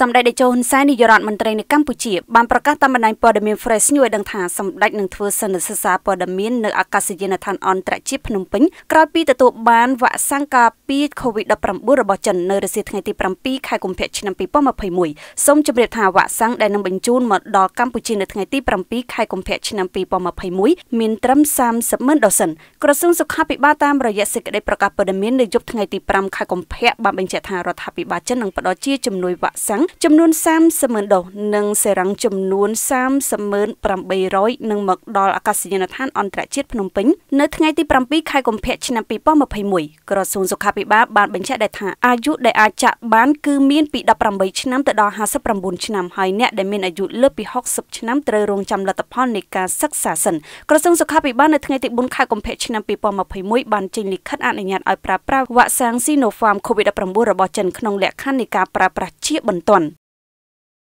សម្ដេចតេជោហ៊ុនសែននាយករដ្ឋមន្ត្រីនៃកម្ពុជាបានប្រកាសតាមបណ្ដាញព័ត៌មាន Fresh News ឲ្យដឹងថាសម្ដេចនឹងធ្វើសន្និសីទព័ត៌មាននៅអាកាសយានដ្ឋានអន្តរជាតិភ្នំពេញក្រោយពីទទួលបានវ៉ាក់សាំងការពារ COVID-19 របស់ចិននៅរសៀលថ្ងៃទី7ខែកុម្ភៈឆ្នាំ2021សូមជម្រាបថាវ៉ាក់សាំងដែលនឹងបញ្ជូនមកដល់កម្ពុជានៅថ្ងៃទី7ខែកុម្ភៈឆ្នាំ2021មានត្រឹម30ម៉ឺនដុល្លារក្រសួងសុខាភិបាលតាមរយៈសេចក្តីប្រកាសព័ត៌មាននៅយប់ថ្ងៃទី5ខែកុម្ភៈបានបញ្ជាក់ថារដ្ឋាភិបាលចិននឹងផ្តល់ជាជំនួយវ៉ាក់សាំងចំនួន30ម៉ឺនដុសនិងសេរ៉ាំងចំនួន30ម៉ឺន800នឹងមកដល់អាកាសយានដ្ឋានអន្តរជាតិភ្នំពេញ នៅថ្ងៃទី7ខែកុម្ភៈឆ្នាំ2021ក្រសួងសុខាភិបាលបានបញ្ជាក់ដែរថាអាយុដែលអាចចាក់បានគឺមានពី18ឆ្នាំទៅដល់59ឆ្នាំហើយអ្នកដែលមានអាយុលើសពី60ឆ្នាំត្រូវរងចាំលទ្ធផលនៃការសិក្សាសិនក្រសួងសុខាភិបាលនៅថ្ងៃទី4ខែកុម្ភៈឆ្នាំ2021បានចេញលិខិតអនុញ្ញាតឲ្យប្រើប្រាស់វ៉ាក់សាំង Sinopharm COVID-19 របស់ចិនក្នុងលក្ខខណ្ឌនៃការប្រើប្រាស់ជាបន្តទាន់